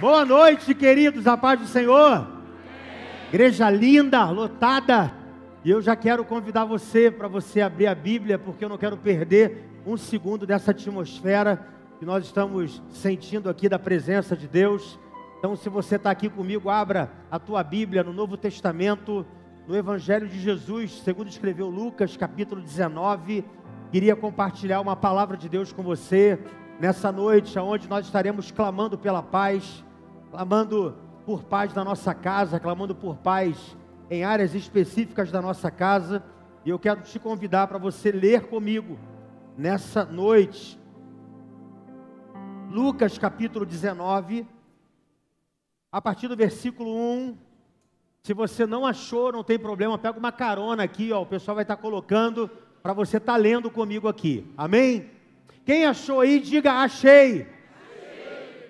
Boa noite, queridos, a paz do Senhor. Igreja linda, lotada. E eu já quero convidar você para você abrir a Bíblia, porque eu não quero perder um segundo dessa atmosfera que nós estamos sentindo aqui da presença de Deus. Então, se você está aqui comigo, abra a tua Bíblia no Novo Testamento, no Evangelho de Jesus, segundo escreveu Lucas, capítulo 19. Queria compartilhar uma palavra de Deus com você nessa noite, onde nós estaremos clamando pela paz clamando por paz na nossa casa, clamando por paz em áreas específicas da nossa casa. E eu quero te convidar para você ler comigo nessa noite. Lucas capítulo 19, a partir do versículo 1. Se você não achou, não tem problema, pega uma carona aqui, ó, o pessoal vai estar tá colocando para você estar tá lendo comigo aqui. Amém? Quem achou aí, diga achei.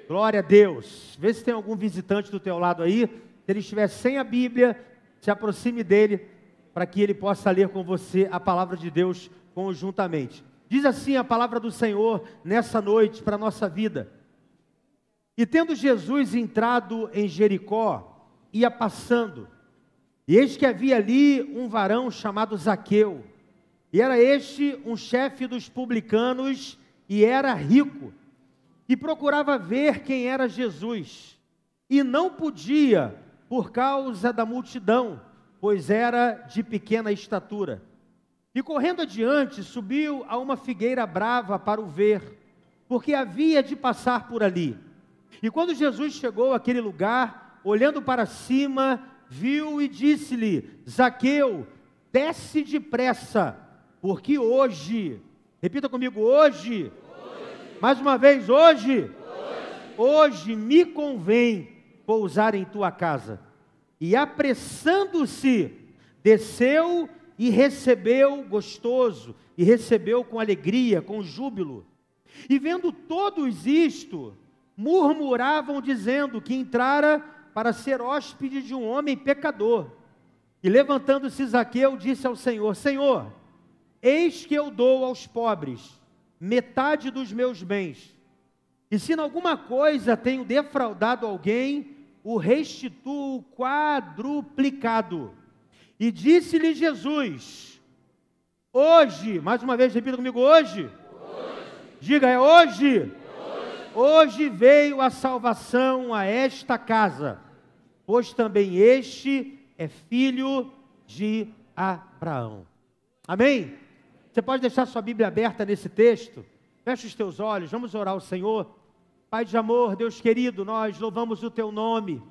Glória a Deus. Vê se tem algum visitante do teu lado aí. Se ele estiver sem a Bíblia, se aproxime dele para que ele possa ler com você a palavra de Deus conjuntamente. Diz assim a palavra do Senhor nessa noite para a nossa vida. E tendo Jesus entrado em Jericó, ia passando. E eis que havia ali um varão chamado Zaqueu. E era este um chefe dos publicanos e era rico e procurava ver quem era Jesus, e não podia por causa da multidão, pois era de pequena estatura. E correndo adiante, subiu a uma figueira brava para o ver, porque havia de passar por ali. E quando Jesus chegou àquele lugar, olhando para cima, viu e disse-lhe: Zaqueu, desce depressa, porque hoje, repita comigo, hoje, mais uma vez, hoje, hoje, hoje me convém pousar em tua casa. E apressando-se, desceu e recebeu gostoso, e recebeu com alegria, com júbilo. E vendo todos isto, murmuravam dizendo que entrara para ser hóspede de um homem pecador. E levantando-se Zaqueu, disse ao Senhor: Senhor, eis que eu dou aos pobres metade dos meus bens. E se em alguma coisa tenho defraudado alguém, o restituo quadruplicado. E disse-lhe Jesus: Hoje, mais uma vez, repita comigo: hoje. hoje. Diga, é hoje. hoje. Hoje veio a salvação a esta casa, pois também este é filho de Abraão. Amém? Você pode deixar sua Bíblia aberta nesse texto? Feche os teus olhos, vamos orar ao Senhor. Pai de amor, Deus querido, nós louvamos o teu nome.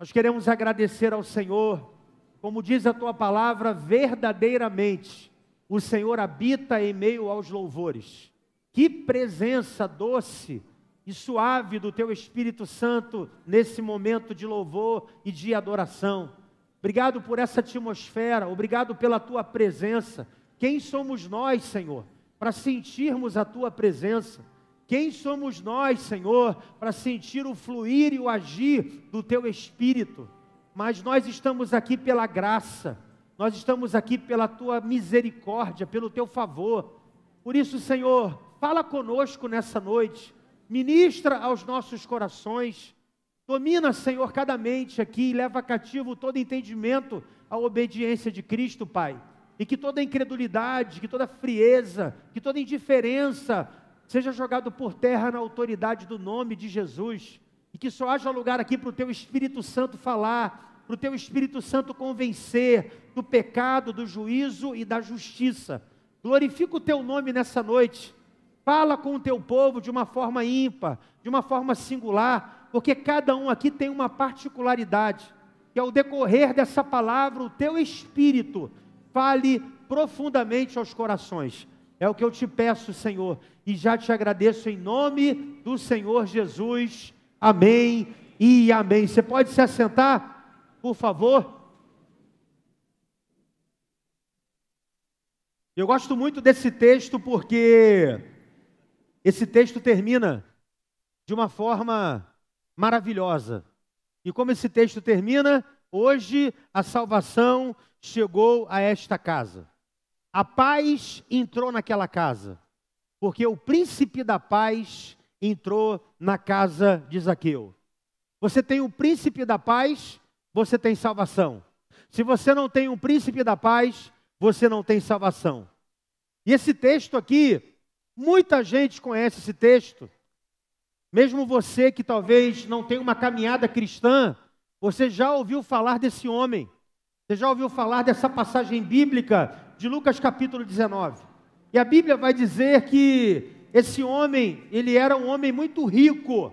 Nós queremos agradecer ao Senhor. Como diz a tua palavra, verdadeiramente o Senhor habita em meio aos louvores. Que presença doce e suave do teu Espírito Santo nesse momento de louvor e de adoração. Obrigado por essa atmosfera, obrigado pela tua presença. Quem somos nós, Senhor, para sentirmos a tua presença? Quem somos nós, Senhor, para sentir o fluir e o agir do teu espírito? Mas nós estamos aqui pela graça, nós estamos aqui pela tua misericórdia, pelo teu favor. Por isso, Senhor, fala conosco nessa noite, ministra aos nossos corações, domina, Senhor, cada mente aqui e leva cativo todo entendimento à obediência de Cristo, Pai e que toda incredulidade, que toda frieza, que toda indiferença seja jogado por terra na autoridade do nome de Jesus, e que só haja lugar aqui para o teu Espírito Santo falar, para o teu Espírito Santo convencer do pecado, do juízo e da justiça. Glorifica o teu nome nessa noite. Fala com o teu povo de uma forma ímpar, de uma forma singular, porque cada um aqui tem uma particularidade. E ao decorrer dessa palavra, o teu espírito fale profundamente aos corações. É o que eu te peço, Senhor, e já te agradeço em nome do Senhor Jesus. Amém e amém. Você pode se assentar, por favor? Eu gosto muito desse texto porque esse texto termina de uma forma maravilhosa. E como esse texto termina, Hoje a salvação chegou a esta casa. A paz entrou naquela casa, porque o príncipe da paz entrou na casa de Zaqueu. Você tem o príncipe da paz, você tem salvação. Se você não tem o príncipe da paz, você não tem salvação. E esse texto aqui, muita gente conhece esse texto. Mesmo você que talvez não tenha uma caminhada cristã, você já ouviu falar desse homem? Você já ouviu falar dessa passagem bíblica de Lucas capítulo 19? E a Bíblia vai dizer que esse homem, ele era um homem muito rico.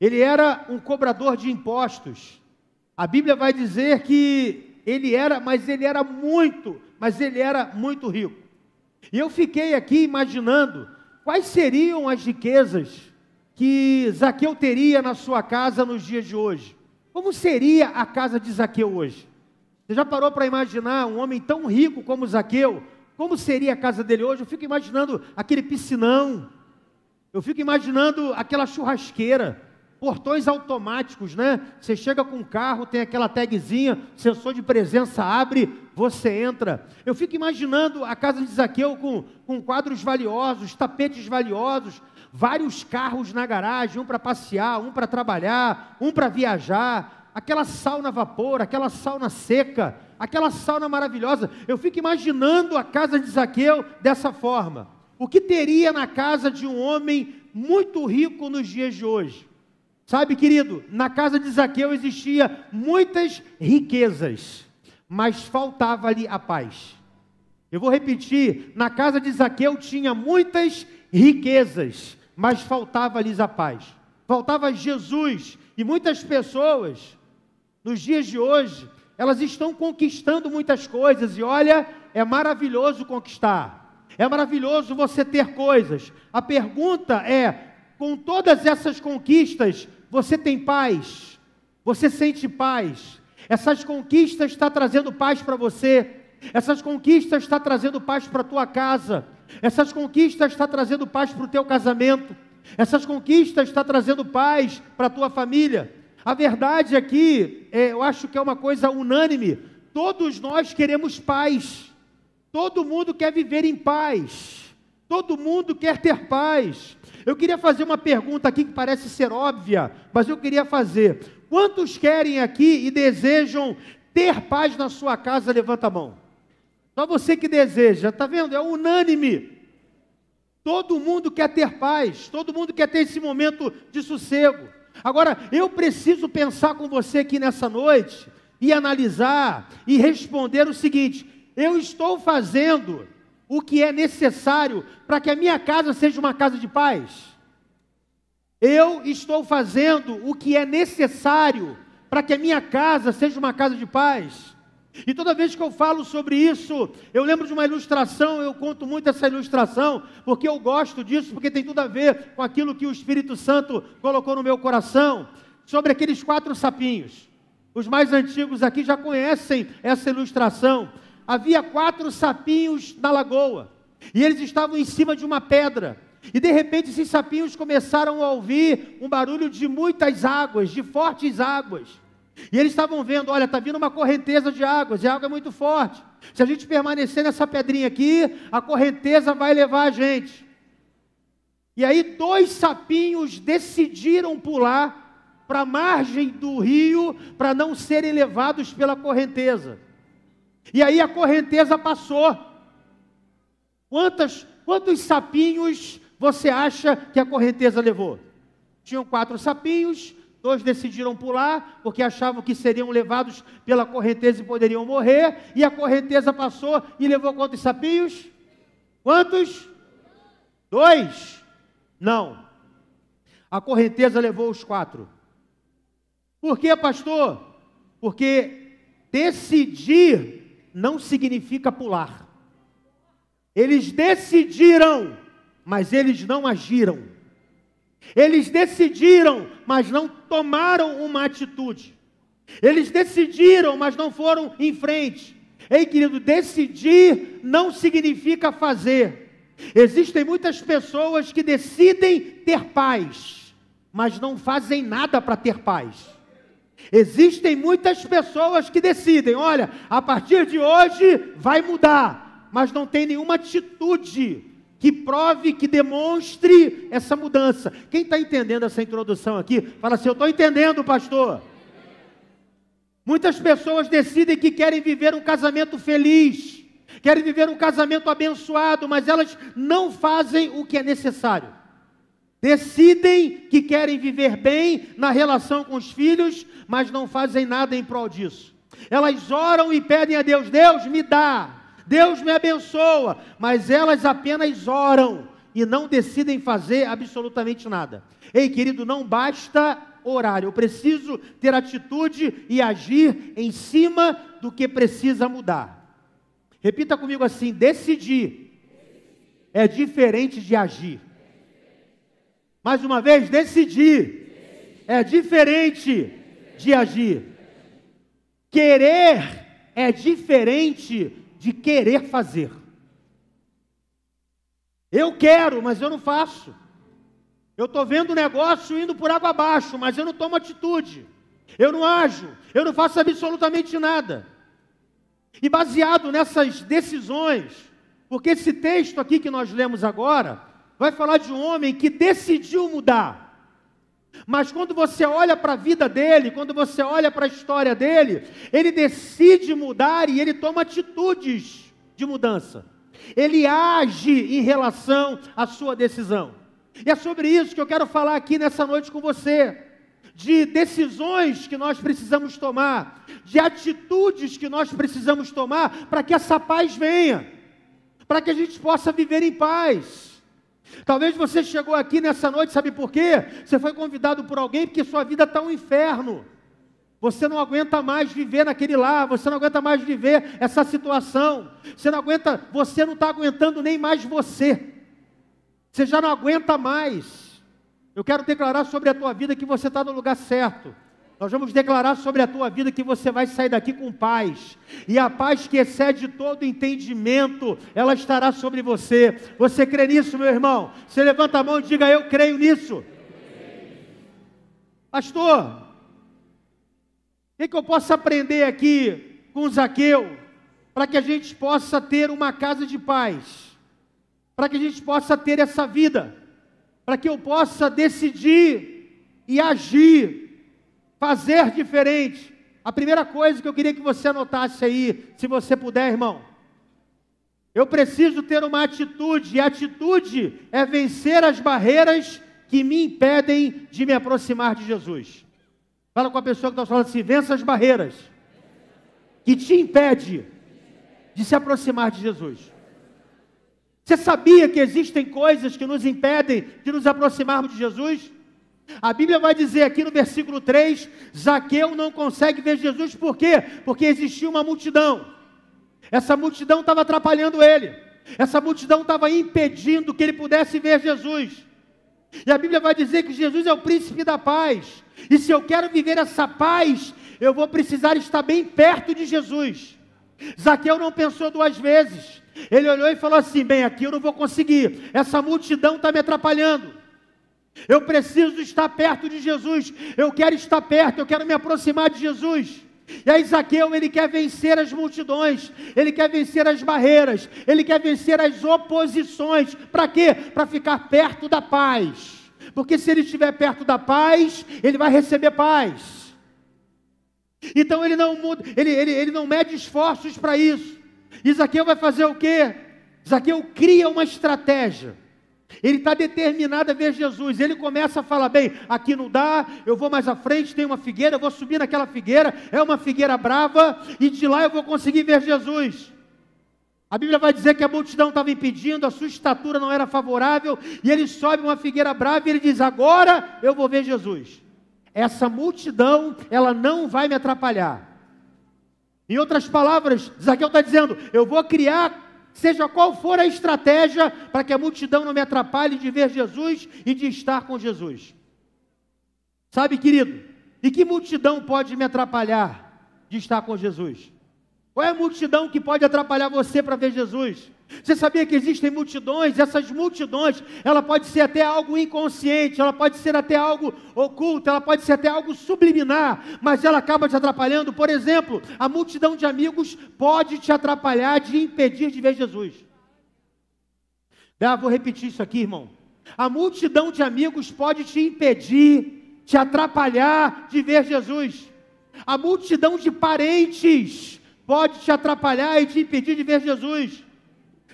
Ele era um cobrador de impostos. A Bíblia vai dizer que ele era, mas ele era muito, mas ele era muito rico. E eu fiquei aqui imaginando quais seriam as riquezas que Zaqueu teria na sua casa nos dias de hoje. Como seria a casa de Zaqueu hoje? Você já parou para imaginar um homem tão rico como Zaqueu? Como seria a casa dele hoje? Eu fico imaginando aquele piscinão. Eu fico imaginando aquela churrasqueira, portões automáticos, né? Você chega com um carro, tem aquela tagzinha, sensor de presença abre, você entra. Eu fico imaginando a casa de Zaqueu com, com quadros valiosos, tapetes valiosos, vários carros na garagem, um para passear, um para trabalhar, um para viajar, aquela sauna a vapor, aquela sauna seca, aquela sauna maravilhosa. Eu fico imaginando a casa de Zaqueu dessa forma. O que teria na casa de um homem muito rico nos dias de hoje? Sabe, querido, na casa de Zaqueu existia muitas riquezas, mas faltava-lhe a paz. Eu vou repetir, na casa de Zaqueu tinha muitas riquezas, mas faltava-lhes a paz. Faltava Jesus. E muitas pessoas, nos dias de hoje, elas estão conquistando muitas coisas. E olha, é maravilhoso conquistar. É maravilhoso você ter coisas. A pergunta é: com todas essas conquistas, você tem paz? Você sente paz? Essas conquistas estão tá trazendo paz para você? Essas conquistas estão tá trazendo paz para a tua casa? Essas conquistas estão tá trazendo paz para o teu casamento. Essas conquistas estão tá trazendo paz para a tua família. A verdade aqui, é, é, eu acho que é uma coisa unânime. Todos nós queremos paz. Todo mundo quer viver em paz. Todo mundo quer ter paz. Eu queria fazer uma pergunta aqui que parece ser óbvia, mas eu queria fazer. Quantos querem aqui e desejam ter paz na sua casa? Levanta a mão. Só você que deseja, está vendo? É unânime. Todo mundo quer ter paz, todo mundo quer ter esse momento de sossego. Agora, eu preciso pensar com você aqui nessa noite e analisar e responder o seguinte: eu estou fazendo o que é necessário para que a minha casa seja uma casa de paz? Eu estou fazendo o que é necessário para que a minha casa seja uma casa de paz? E toda vez que eu falo sobre isso, eu lembro de uma ilustração, eu conto muito essa ilustração, porque eu gosto disso, porque tem tudo a ver com aquilo que o Espírito Santo colocou no meu coração, sobre aqueles quatro sapinhos. Os mais antigos aqui já conhecem essa ilustração. Havia quatro sapinhos na lagoa, e eles estavam em cima de uma pedra. E de repente esses sapinhos começaram a ouvir um barulho de muitas águas, de fortes águas. E eles estavam vendo, olha, está vindo uma correnteza de águas, e a água é muito forte. Se a gente permanecer nessa pedrinha aqui, a correnteza vai levar a gente. E aí dois sapinhos decidiram pular para a margem do rio para não serem levados pela correnteza. E aí a correnteza passou. quantos sapinhos você acha que a correnteza levou? Tinham quatro sapinhos, Dois decidiram pular, porque achavam que seriam levados pela correnteza e poderiam morrer, e a correnteza passou e levou quantos sapios? Quantos? Dois? Não. A correnteza levou os quatro. Por que, pastor? Porque decidir não significa pular. Eles decidiram, mas eles não agiram. Eles decidiram, mas não tomaram uma atitude. Eles decidiram, mas não foram em frente. Ei, querido, decidir não significa fazer. Existem muitas pessoas que decidem ter paz, mas não fazem nada para ter paz. Existem muitas pessoas que decidem, olha, a partir de hoje vai mudar, mas não tem nenhuma atitude que prove, que demonstre essa mudança. Quem está entendendo essa introdução aqui, fala assim: Eu estou entendendo, pastor. Muitas pessoas decidem que querem viver um casamento feliz, querem viver um casamento abençoado, mas elas não fazem o que é necessário. Decidem que querem viver bem na relação com os filhos, mas não fazem nada em prol disso. Elas oram e pedem a Deus: Deus, me dá, Deus me abençoa, mas elas apenas oram e não decidem fazer absolutamente nada. Ei, querido, não basta orar, eu preciso ter atitude e agir em cima do que precisa mudar. Repita comigo assim: decidir é diferente de agir. Mais uma vez, decidir é diferente de agir. Querer é diferente de querer fazer. Eu quero, mas eu não faço. Eu estou vendo o negócio indo por água abaixo, mas eu não tomo atitude. Eu não ajo, eu não faço absolutamente nada. E baseado nessas decisões, porque esse texto aqui que nós lemos agora vai falar de um homem que decidiu mudar. Mas quando você olha para a vida dele, quando você olha para a história dele, ele decide mudar e ele toma atitudes de mudança. Ele age em relação à sua decisão. E é sobre isso que eu quero falar aqui nessa noite com você. De decisões que nós precisamos tomar, de atitudes que nós precisamos tomar para que essa paz venha, para que a gente possa viver em paz. Talvez você chegou aqui nessa noite, sabe por quê? Você foi convidado por alguém porque sua vida está um inferno. Você não aguenta mais viver naquele lar, você não aguenta mais viver essa situação. Você não aguenta, você não está aguentando nem mais você. Você já não aguenta mais. Eu quero declarar sobre a tua vida que você está no lugar certo. Nós vamos declarar sobre a tua vida que você vai sair daqui com paz. E a paz que excede todo entendimento, ela estará sobre você. Você crê nisso, meu irmão? Você levanta a mão e diga: Eu creio nisso. Pastor, o que, é que eu posso aprender aqui com Zaqueu? Para que a gente possa ter uma casa de paz. Para que a gente possa ter essa vida. Para que eu possa decidir e agir Fazer diferente. A primeira coisa que eu queria que você anotasse aí, se você puder, irmão. Eu preciso ter uma atitude, e atitude é vencer as barreiras que me impedem de me aproximar de Jesus. Fala com a pessoa que está falando assim: vença as barreiras que te impede de se aproximar de Jesus. Você sabia que existem coisas que nos impedem de nos aproximarmos de Jesus? A Bíblia vai dizer aqui no versículo 3: Zaqueu não consegue ver Jesus, por quê? Porque existia uma multidão. Essa multidão estava atrapalhando ele, essa multidão estava impedindo que ele pudesse ver Jesus. E a Bíblia vai dizer que Jesus é o príncipe da paz, e se eu quero viver essa paz, eu vou precisar estar bem perto de Jesus. Zaqueu não pensou duas vezes, ele olhou e falou assim: Bem, aqui eu não vou conseguir, essa multidão está me atrapalhando. Eu preciso estar perto de Jesus. Eu quero estar perto, eu quero me aproximar de Jesus. E aí Zaqueu, ele quer vencer as multidões, ele quer vencer as barreiras, ele quer vencer as oposições. Para quê? Para ficar perto da paz. Porque se ele estiver perto da paz, ele vai receber paz. Então ele não muda, ele, ele, ele não mede esforços para isso. E Zaqueu vai fazer o quê? Zaqueu cria uma estratégia. Ele está determinado a ver Jesus. Ele começa a falar: bem, aqui não dá, eu vou mais à frente, tem uma figueira, eu vou subir naquela figueira, é uma figueira brava, e de lá eu vou conseguir ver Jesus. A Bíblia vai dizer que a multidão estava impedindo, a sua estatura não era favorável, e ele sobe uma figueira brava e ele diz: agora eu vou ver Jesus. Essa multidão, ela não vai me atrapalhar. Em outras palavras, Zaqueu está dizendo: eu vou criar seja qual for a estratégia, para que a multidão não me atrapalhe de ver Jesus e de estar com Jesus. Sabe, querido, e que multidão pode me atrapalhar de estar com Jesus? Qual é a multidão que pode atrapalhar você para ver Jesus? Você sabia que existem multidões? Essas multidões, ela pode ser até algo inconsciente, ela pode ser até algo oculto, ela pode ser até algo subliminar, mas ela acaba te atrapalhando. Por exemplo, a multidão de amigos pode te atrapalhar de impedir de ver Jesus. Ah, vou repetir isso aqui, irmão. A multidão de amigos pode te impedir, te atrapalhar de ver Jesus. A multidão de parentes pode te atrapalhar e te impedir de ver Jesus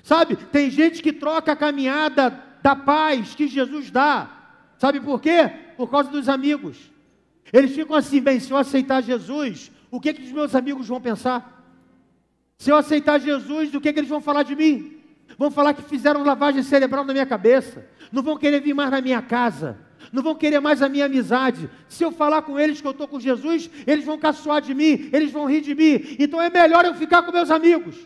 Sabe, tem gente que troca a caminhada da paz que Jesus dá. Sabe por quê? Por causa dos amigos. Eles ficam assim, bem, se eu aceitar Jesus, o que, que os meus amigos vão pensar? Se eu aceitar Jesus, o que, que eles vão falar de mim? Vão falar que fizeram lavagem cerebral na minha cabeça. Não vão querer vir mais na minha casa. Não vão querer mais a minha amizade. Se eu falar com eles que eu estou com Jesus, eles vão caçoar de mim, eles vão rir de mim. Então é melhor eu ficar com meus amigos.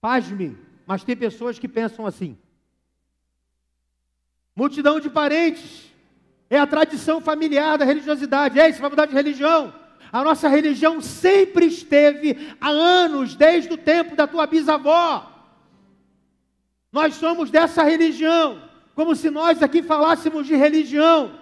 Pasme, mas tem pessoas que pensam assim. Multidão de parentes, é a tradição familiar da religiosidade. É isso vai mudar de religião? A nossa religião sempre esteve há anos, desde o tempo da tua bisavó. Nós somos dessa religião, como se nós aqui falássemos de religião.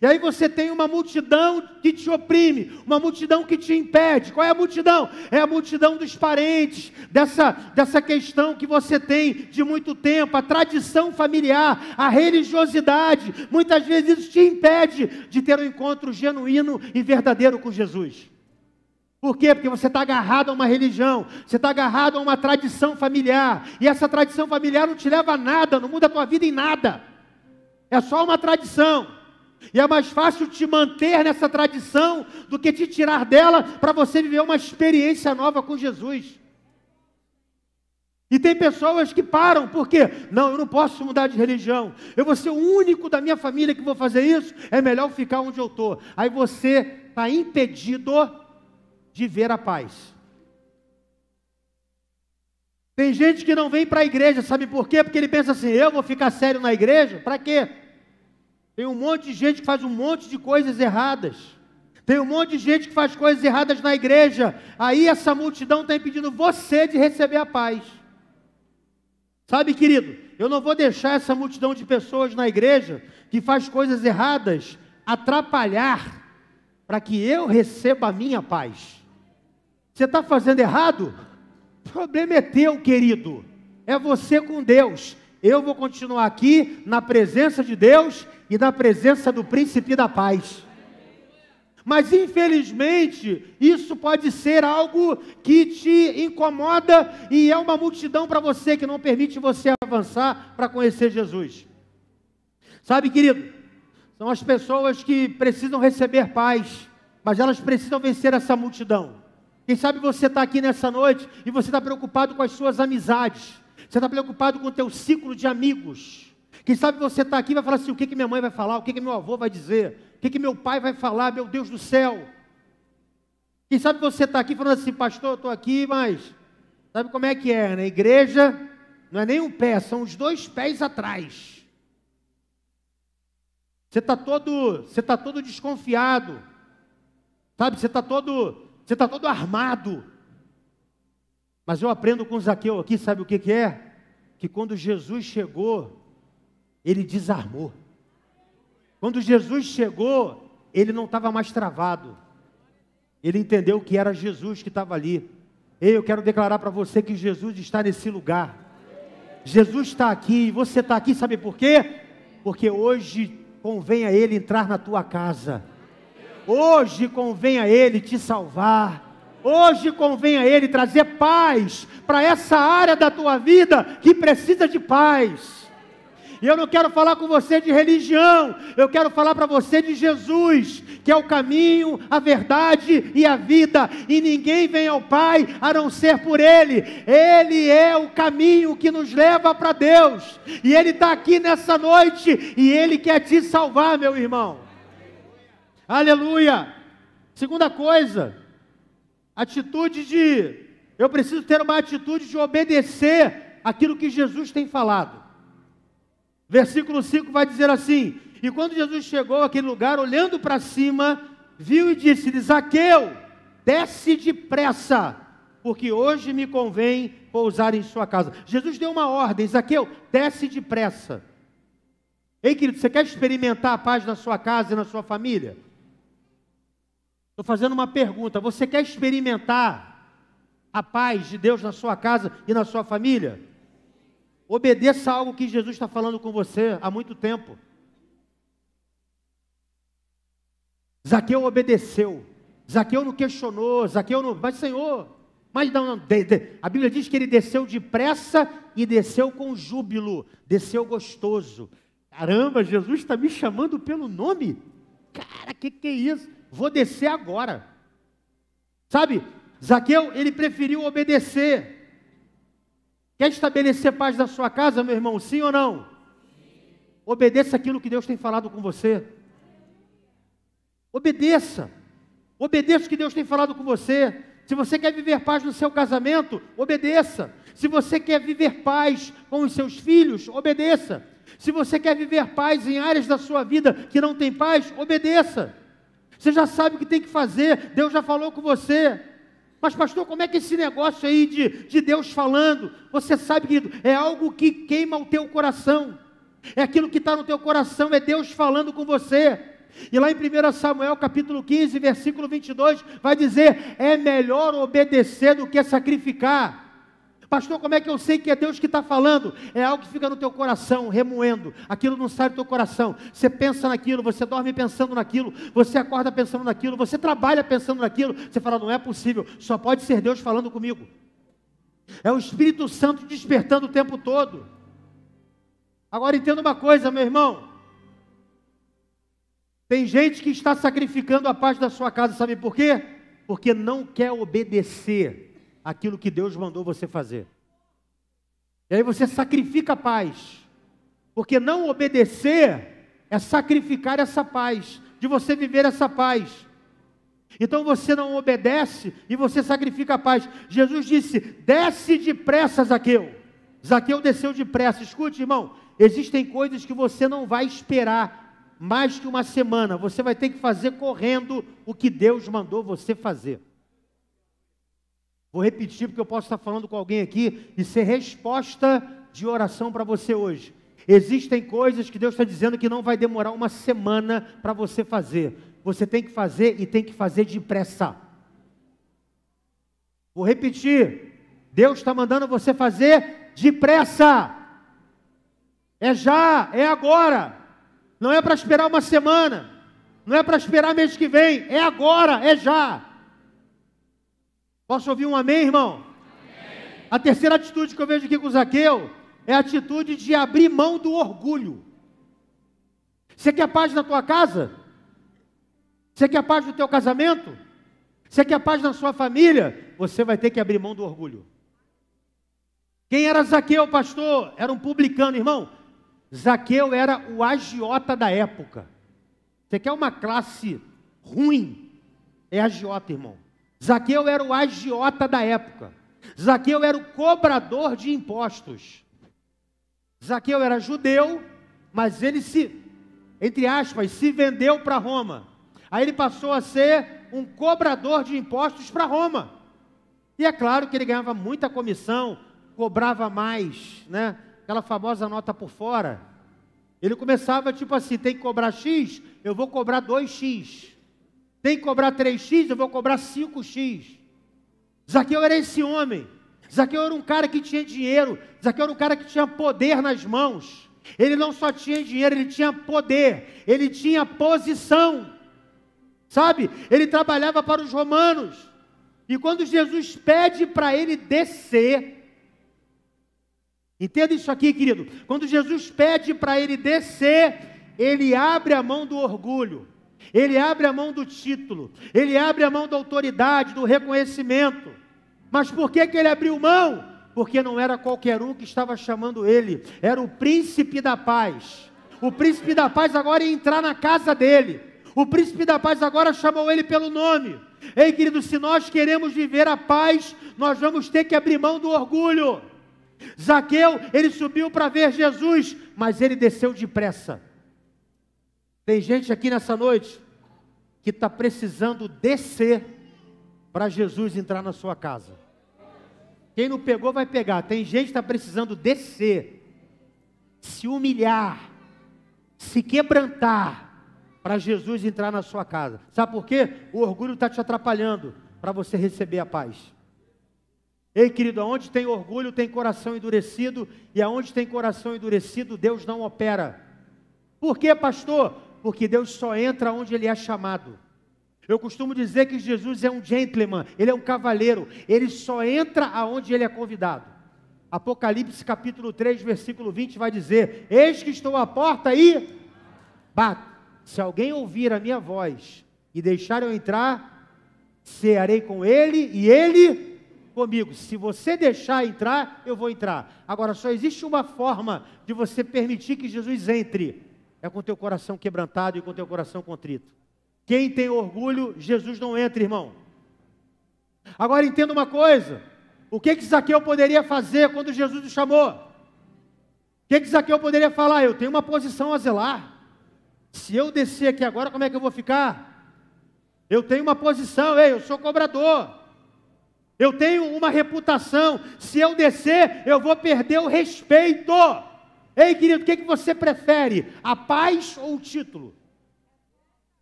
E aí você tem uma multidão que te oprime, uma multidão que te impede. Qual é a multidão? É a multidão dos parentes, dessa, dessa questão que você tem de muito tempo, a tradição familiar, a religiosidade. Muitas vezes isso te impede de ter um encontro genuíno e verdadeiro com Jesus. Por quê? Porque você está agarrado a uma religião, você está agarrado a uma tradição familiar, e essa tradição familiar não te leva a nada, não muda a tua vida em nada. É só uma tradição. E é mais fácil te manter nessa tradição do que te tirar dela para você viver uma experiência nova com Jesus. E tem pessoas que param, porque não, eu não posso mudar de religião. Eu vou ser o único da minha família que vou fazer isso. É melhor ficar onde eu estou. Aí você está impedido de ver a paz. Tem gente que não vem para a igreja, sabe por quê? Porque ele pensa assim: eu vou ficar sério na igreja? Para quê? Tem um monte de gente que faz um monte de coisas erradas. Tem um monte de gente que faz coisas erradas na igreja. Aí essa multidão está impedindo você de receber a paz. Sabe, querido, eu não vou deixar essa multidão de pessoas na igreja que faz coisas erradas atrapalhar para que eu receba a minha paz. Você está fazendo errado? O problema é teu, querido. É você com Deus. Eu vou continuar aqui na presença de Deus e na presença do príncipe da paz. Mas infelizmente, isso pode ser algo que te incomoda e é uma multidão para você que não permite você avançar para conhecer Jesus. Sabe, querido, são as pessoas que precisam receber paz, mas elas precisam vencer essa multidão. Quem sabe você está aqui nessa noite e você está preocupado com as suas amizades, você está preocupado com o teu ciclo de amigos. Quem sabe você está aqui e vai falar assim: o que, que minha mãe vai falar, o que, que meu avô vai dizer, o que, que meu pai vai falar, meu Deus do céu. Quem sabe você está aqui falando assim, pastor, eu estou aqui, mas sabe como é que é, né? Igreja não é nem um pé, são os dois pés atrás. Você está todo, você tá todo desconfiado, sabe? Você está todo, você tá todo armado. Mas eu aprendo com Zaqueu aqui, sabe o que, que é? Que quando Jesus chegou, ele desarmou. Quando Jesus chegou, ele não estava mais travado. Ele entendeu que era Jesus que estava ali. Ei, eu quero declarar para você que Jesus está nesse lugar. Jesus está aqui e você está aqui, sabe por quê? Porque hoje convém a Ele entrar na tua casa. Hoje convém a Ele te salvar. Hoje convém a Ele trazer paz para essa área da tua vida que precisa de paz. Eu não quero falar com você de religião, eu quero falar para você de Jesus, que é o caminho, a verdade e a vida, e ninguém vem ao Pai a não ser por Ele. Ele é o caminho que nos leva para Deus, e Ele está aqui nessa noite, e Ele quer te salvar, meu irmão. Aleluia! Aleluia. Segunda coisa, atitude de eu preciso ter uma atitude de obedecer aquilo que Jesus tem falado. Versículo 5 vai dizer assim: E quando Jesus chegou àquele lugar, olhando para cima, viu e disse-lhe: Zaqueu, desce depressa, porque hoje me convém pousar em sua casa. Jesus deu uma ordem: Zaqueu, desce depressa. Ei, querido, você quer experimentar a paz na sua casa e na sua família? Estou fazendo uma pergunta: você quer experimentar a paz de Deus na sua casa e na sua família? Obedeça algo que Jesus está falando com você há muito tempo. Zaqueu obedeceu. Zaqueu não questionou. Zaqueu não. Mas, Senhor, mas não, não. De, de. a Bíblia diz que ele desceu depressa e desceu com júbilo. Desceu gostoso. Caramba, Jesus está me chamando pelo nome. Cara, que que é isso? Vou descer agora. Sabe? Zaqueu, ele preferiu obedecer. Quer estabelecer paz na sua casa, meu irmão? Sim ou não? Obedeça aquilo que Deus tem falado com você. Obedeça. Obedeça o que Deus tem falado com você. Se você quer viver paz no seu casamento, obedeça. Se você quer viver paz com os seus filhos, obedeça. Se você quer viver paz em áreas da sua vida que não tem paz, obedeça. Você já sabe o que tem que fazer, Deus já falou com você. Mas, pastor, como é que esse negócio aí de, de Deus falando? Você sabe, querido, é algo que queima o teu coração. É aquilo que está no teu coração, é Deus falando com você. E lá em 1 Samuel capítulo 15, versículo 22, vai dizer: é melhor obedecer do que sacrificar. Pastor, como é que eu sei que é Deus que está falando? É algo que fica no teu coração, remoendo. Aquilo não sai do teu coração. Você pensa naquilo, você dorme pensando naquilo, você acorda pensando naquilo, você trabalha pensando naquilo. Você fala, não é possível, só pode ser Deus falando comigo. É o Espírito Santo despertando o tempo todo. Agora entenda uma coisa, meu irmão. Tem gente que está sacrificando a paz da sua casa, sabe por quê? Porque não quer obedecer aquilo que Deus mandou você fazer. E aí você sacrifica a paz. Porque não obedecer é sacrificar essa paz, de você viver essa paz. Então você não obedece e você sacrifica a paz. Jesus disse: desce depressa, Zaqueu. Zaqueu desceu depressa. Escute, irmão, existem coisas que você não vai esperar mais que uma semana. Você vai ter que fazer correndo o que Deus mandou você fazer. Vou repetir porque eu posso estar falando com alguém aqui e ser resposta de oração para você hoje. Existem coisas que Deus está dizendo que não vai demorar uma semana para você fazer. Você tem que fazer e tem que fazer depressa. Vou repetir. Deus está mandando você fazer depressa. É já, é agora. Não é para esperar uma semana. Não é para esperar mês que vem. É agora, é já. Posso ouvir um amém, irmão? Amém. A terceira atitude que eu vejo aqui com Zaqueu é a atitude de abrir mão do orgulho. Você quer paz na tua casa? Você quer paz no teu casamento? Você quer paz na sua família? Você vai ter que abrir mão do orgulho. Quem era Zaqueu, pastor? Era um publicano, irmão. Zaqueu era o agiota da época. Você quer uma classe ruim? É agiota, irmão. Zaqueu era o agiota da época. Zaqueu era o cobrador de impostos. Zaqueu era judeu, mas ele se, entre aspas, se vendeu para Roma. Aí ele passou a ser um cobrador de impostos para Roma. E é claro que ele ganhava muita comissão, cobrava mais, né? Aquela famosa nota por fora. Ele começava tipo assim: tem que cobrar X, eu vou cobrar 2X. Tem que cobrar 3x, eu vou cobrar 5x. Zaqueu era esse homem. Zaqueu era um cara que tinha dinheiro. Zaqueu era um cara que tinha poder nas mãos. Ele não só tinha dinheiro, ele tinha poder. Ele tinha posição. Sabe? Ele trabalhava para os romanos. E quando Jesus pede para ele descer, entenda isso aqui, querido. Quando Jesus pede para ele descer, ele abre a mão do orgulho. Ele abre a mão do título, ele abre a mão da autoridade, do reconhecimento. Mas por que, que ele abriu mão? Porque não era qualquer um que estava chamando ele, era o príncipe da paz. O príncipe da paz agora ia entrar na casa dele. O príncipe da paz agora chamou ele pelo nome. Ei, querido, se nós queremos viver a paz, nós vamos ter que abrir mão do orgulho. Zaqueu, ele subiu para ver Jesus, mas ele desceu depressa. Tem gente aqui nessa noite que está precisando descer para Jesus entrar na sua casa. Quem não pegou, vai pegar. Tem gente que está precisando descer, se humilhar, se quebrantar para Jesus entrar na sua casa. Sabe por quê? O orgulho está te atrapalhando para você receber a paz. Ei, querido, aonde tem orgulho tem coração endurecido, e aonde tem coração endurecido, Deus não opera. Por quê, pastor? porque Deus só entra onde ele é chamado. Eu costumo dizer que Jesus é um gentleman, ele é um cavaleiro, ele só entra aonde ele é convidado. Apocalipse capítulo 3, versículo 20 vai dizer: Eis que estou à porta e bato. Se alguém ouvir a minha voz e deixar eu entrar, cearei com ele e ele comigo. Se você deixar entrar, eu vou entrar. Agora só existe uma forma de você permitir que Jesus entre é com teu coração quebrantado e com teu coração contrito. Quem tem orgulho, Jesus não entra, irmão. Agora entenda uma coisa: o que que Zaqueu poderia fazer quando Jesus o chamou? O que que Zaqueu poderia falar? Eu tenho uma posição a zelar. Se eu descer aqui agora, como é que eu vou ficar? Eu tenho uma posição, ei, eu sou cobrador. Eu tenho uma reputação. Se eu descer, eu vou perder o respeito. Ei, querido, o que, é que você prefere? A paz ou o título? O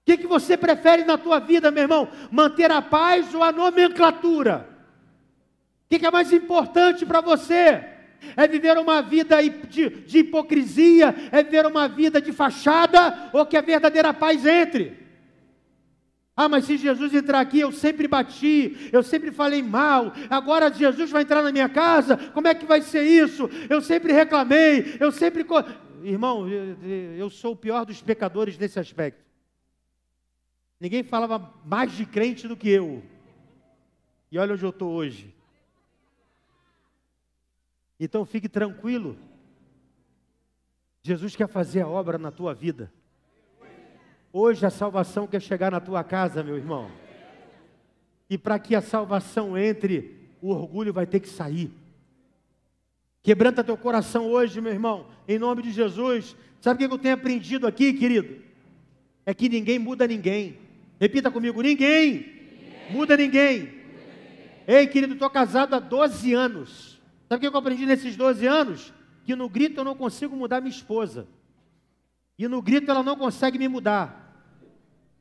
que, é que você prefere na tua vida, meu irmão? Manter a paz ou a nomenclatura? O que, é que é mais importante para você? É viver uma vida de, de hipocrisia? É viver uma vida de fachada? Ou que a verdadeira paz entre? Ah, mas se Jesus entrar aqui, eu sempre bati, eu sempre falei mal, agora Jesus vai entrar na minha casa, como é que vai ser isso? Eu sempre reclamei, eu sempre. Irmão, eu sou o pior dos pecadores nesse aspecto. Ninguém falava mais de crente do que eu. E olha onde eu estou hoje. Então fique tranquilo. Jesus quer fazer a obra na tua vida. Hoje a salvação quer chegar na tua casa, meu irmão. E para que a salvação entre, o orgulho vai ter que sair. Quebranta teu coração hoje, meu irmão, em nome de Jesus. Sabe o que eu tenho aprendido aqui, querido? É que ninguém muda ninguém. Repita comigo: ninguém, ninguém. muda ninguém. ninguém. Ei, querido, estou casado há 12 anos. Sabe o que eu aprendi nesses 12 anos? Que no grito eu não consigo mudar minha esposa. E no grito ela não consegue me mudar.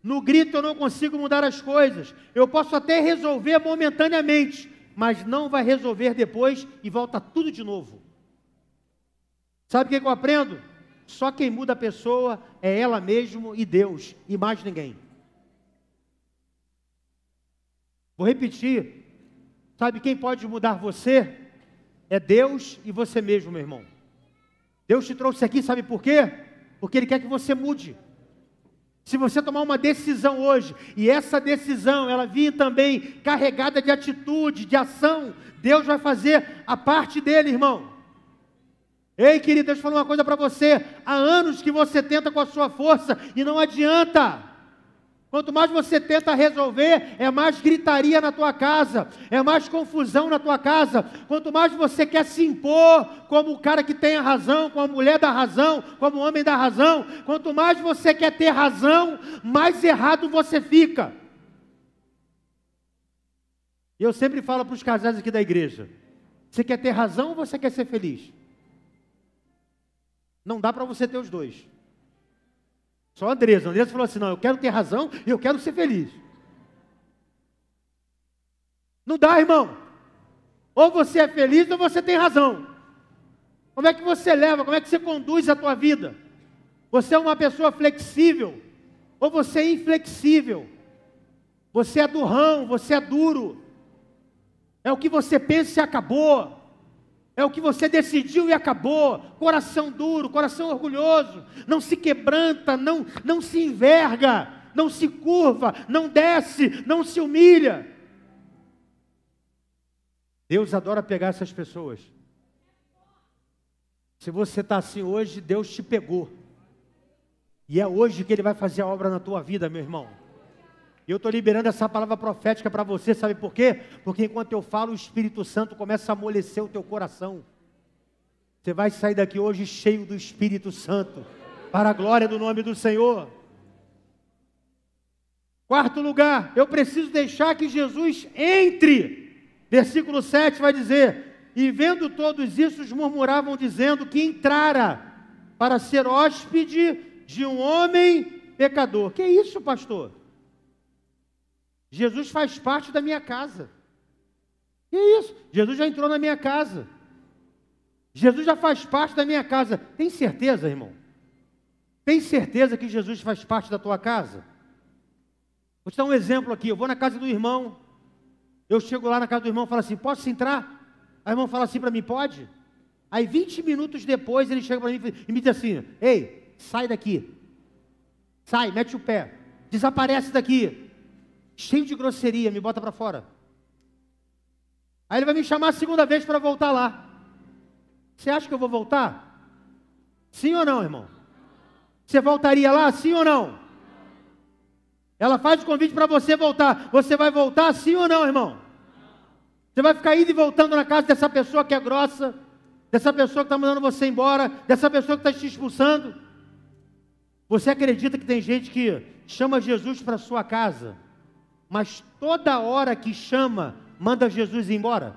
No grito eu não consigo mudar as coisas. Eu posso até resolver momentaneamente, mas não vai resolver depois e volta tudo de novo. Sabe o que, eu aprendo? Só quem muda a pessoa é ela mesma e Deus, e mais ninguém. Vou repetir. Sabe quem pode mudar você? É Deus e você mesmo, meu irmão. Deus te trouxe aqui, sabe por quê? Porque Ele quer que você mude. Se você tomar uma decisão hoje e essa decisão ela vir também carregada de atitude, de ação, Deus vai fazer a parte dele, irmão. Ei, querido, deixa eu falar uma coisa para você. Há anos que você tenta com a sua força e não adianta. Quanto mais você tenta resolver, é mais gritaria na tua casa, é mais confusão na tua casa. Quanto mais você quer se impor como o cara que tem a razão, como a mulher da razão, como o homem da razão, quanto mais você quer ter razão, mais errado você fica. E eu sempre falo para os casais aqui da igreja: você quer ter razão ou você quer ser feliz? Não dá para você ter os dois. Só a Andresa. A Andresa falou assim: não, eu quero ter razão e eu quero ser feliz. Não dá, irmão. Ou você é feliz ou você tem razão. Como é que você leva, como é que você conduz a tua vida? Você é uma pessoa flexível ou você é inflexível? Você é durrão, você é duro. É o que você pensa e acabou é o que você decidiu e acabou. Coração duro, coração orgulhoso, não se quebranta, não, não se enverga, não se curva, não desce, não se humilha. Deus adora pegar essas pessoas. Se você está assim hoje, Deus te pegou. E é hoje que Ele vai fazer a obra na tua vida, meu irmão eu estou liberando essa palavra profética para você, sabe por quê? Porque enquanto eu falo, o Espírito Santo começa a amolecer o teu coração. Você vai sair daqui hoje cheio do Espírito Santo, para a glória do nome do Senhor. Quarto lugar, eu preciso deixar que Jesus entre. Versículo 7 vai dizer: E vendo todos isso, murmuravam, dizendo que entrara para ser hóspede de um homem pecador. Que é isso, pastor? Jesus faz parte da minha casa. E é isso, Jesus já entrou na minha casa. Jesus já faz parte da minha casa. Tem certeza, irmão? Tem certeza que Jesus faz parte da tua casa? Vou te dar um exemplo aqui. Eu vou na casa do irmão. Eu chego lá na casa do irmão e falo assim: Posso entrar? Aí o irmão fala assim para mim: Pode? Aí 20 minutos depois ele chega para mim e me diz assim: Ei, sai daqui. Sai, mete o pé. Desaparece daqui cheio de grosseria, me bota para fora. Aí ele vai me chamar a segunda vez para voltar lá. Você acha que eu vou voltar? Sim ou não, irmão? Você voltaria lá, sim ou não? Ela faz o convite para você voltar. Você vai voltar, sim ou não, irmão? Você vai ficar indo e voltando na casa dessa pessoa que é grossa, dessa pessoa que está mandando você embora, dessa pessoa que está te expulsando. Você acredita que tem gente que chama Jesus para sua casa? mas toda hora que chama, manda Jesus embora.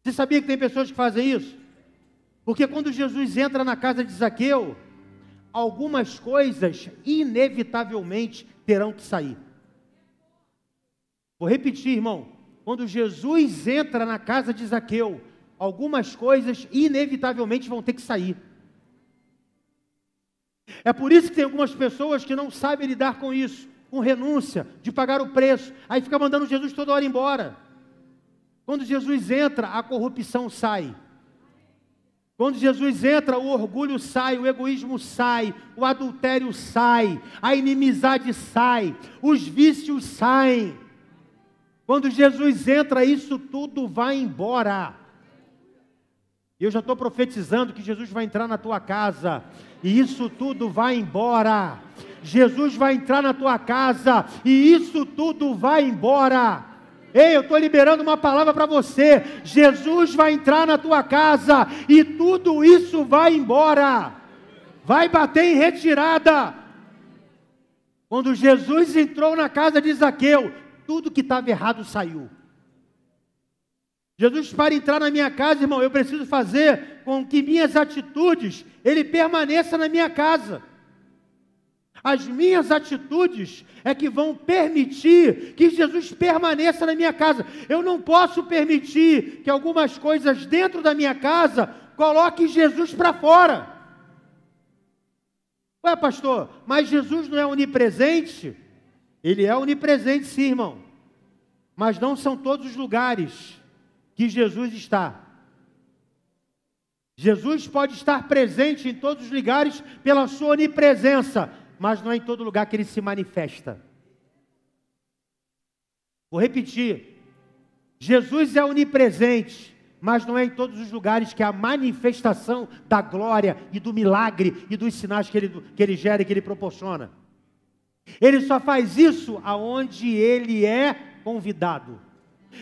Você sabia que tem pessoas que fazem isso? Porque quando Jesus entra na casa de Zaqueu, algumas coisas inevitavelmente terão que sair. Vou repetir, irmão. Quando Jesus entra na casa de Zaqueu, algumas coisas inevitavelmente vão ter que sair. É por isso que tem algumas pessoas que não sabem lidar com isso com renúncia, de pagar o preço. Aí fica mandando Jesus toda hora embora. Quando Jesus entra, a corrupção sai. Quando Jesus entra, o orgulho sai, o egoísmo sai, o adultério sai, a inimizade sai, os vícios saem. Quando Jesus entra, isso tudo vai embora. Eu já estou profetizando que Jesus vai entrar na tua casa e isso tudo vai embora. Jesus vai entrar na tua casa e isso tudo vai embora. Ei, eu estou liberando uma palavra para você. Jesus vai entrar na tua casa e tudo isso vai embora. Vai bater em retirada. Quando Jesus entrou na casa de Zaqueu, tudo que estava errado saiu. Jesus, para entrar na minha casa, irmão, eu preciso fazer com que minhas atitudes, ele permaneça na minha casa. As minhas atitudes é que vão permitir que Jesus permaneça na minha casa. Eu não posso permitir que algumas coisas dentro da minha casa coloquem Jesus para fora. Ué, pastor, mas Jesus não é onipresente? Ele é onipresente, sim, irmão. Mas não são todos os lugares que Jesus está. Jesus pode estar presente em todos os lugares pela sua onipresença, mas não é em todo lugar que ele se manifesta. Vou repetir: Jesus é onipresente, mas não é em todos os lugares que a manifestação da glória e do milagre e dos sinais que ele, que ele gera e que ele proporciona. Ele só faz isso aonde ele é convidado.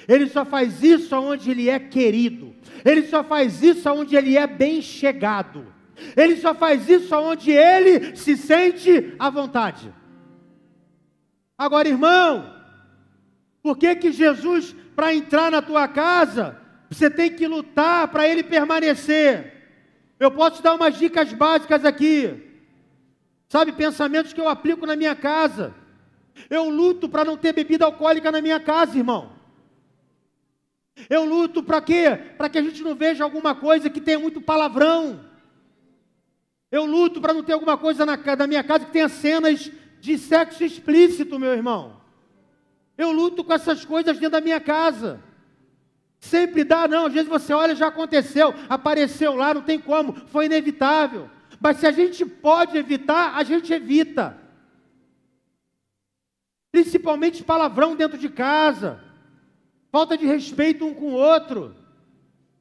Ele só faz isso aonde ele é querido. Ele só faz isso aonde ele é bem chegado. Ele só faz isso onde ele se sente à vontade. Agora, irmão, por que que Jesus, para entrar na tua casa, você tem que lutar para ele permanecer? Eu posso dar umas dicas básicas aqui. Sabe, pensamentos que eu aplico na minha casa. Eu luto para não ter bebida alcoólica na minha casa, irmão. Eu luto para quê? Para que a gente não veja alguma coisa que tenha muito palavrão. Eu luto para não ter alguma coisa na, na minha casa que tenha cenas de sexo explícito, meu irmão. Eu luto com essas coisas dentro da minha casa. Sempre dá, não. Às vezes você olha, já aconteceu, apareceu lá, não tem como, foi inevitável. Mas se a gente pode evitar, a gente evita. Principalmente palavrão dentro de casa, falta de respeito um com o outro.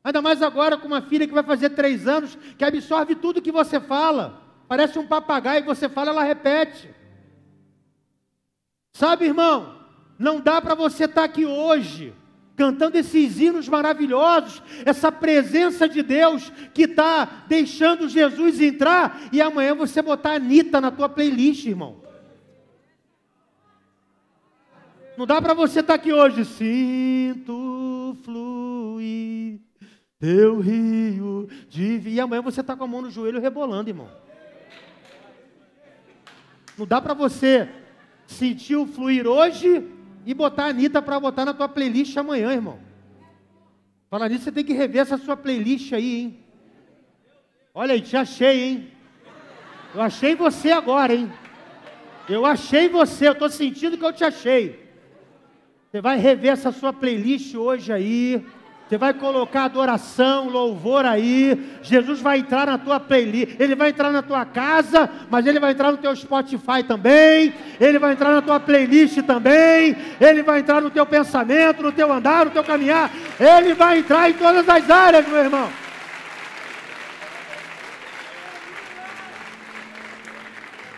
Ainda mais agora com uma filha que vai fazer três anos, que absorve tudo que você fala. Parece um papagaio, você fala, ela repete. Sabe, irmão, não dá para você estar tá aqui hoje cantando esses hinos maravilhosos, essa presença de Deus que está deixando Jesus entrar e amanhã você botar a Anitta na tua playlist, irmão. Não dá para você estar tá aqui hoje, sinto fluir teu rio de. E amanhã você está com a mão no joelho rebolando, irmão. Não dá para você sentir o fluir hoje e botar a Anitta para botar na tua playlist amanhã, irmão. Falando nisso, você tem que rever essa sua playlist aí, hein? Olha aí, te achei, hein? Eu achei você agora, hein? Eu achei você, eu estou sentindo que eu te achei. Você vai rever essa sua playlist hoje aí. Você vai colocar adoração, louvor aí. Jesus vai entrar na tua playlist. Ele vai entrar na tua casa, mas ele vai entrar no teu Spotify também. Ele vai entrar na tua playlist também. Ele vai entrar no teu pensamento, no teu andar, no teu caminhar. Ele vai entrar em todas as áreas, meu irmão.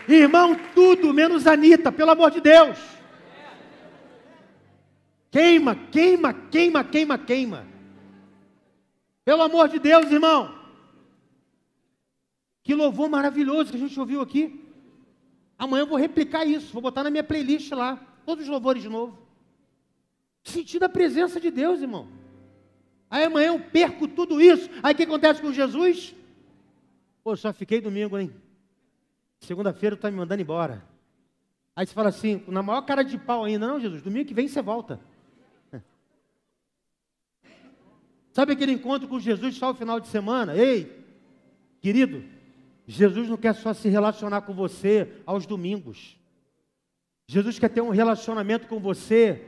Irmão, tudo menos Anitta, pelo amor de Deus. Queima, queima, queima, queima, queima. Pelo amor de Deus, irmão. Que louvor maravilhoso que a gente ouviu aqui. Amanhã eu vou replicar isso, vou botar na minha playlist lá, todos os louvores de novo. Sentindo a presença de Deus, irmão. Aí amanhã eu perco tudo isso. Aí o que acontece com Jesus? Pô, só fiquei domingo, hein? Segunda-feira tu tá me mandando embora. Aí você fala assim, na maior cara de pau ainda, não, Jesus, domingo que vem você volta. Sabe aquele encontro com Jesus só o final de semana? Ei, querido, Jesus não quer só se relacionar com você aos domingos. Jesus quer ter um relacionamento com você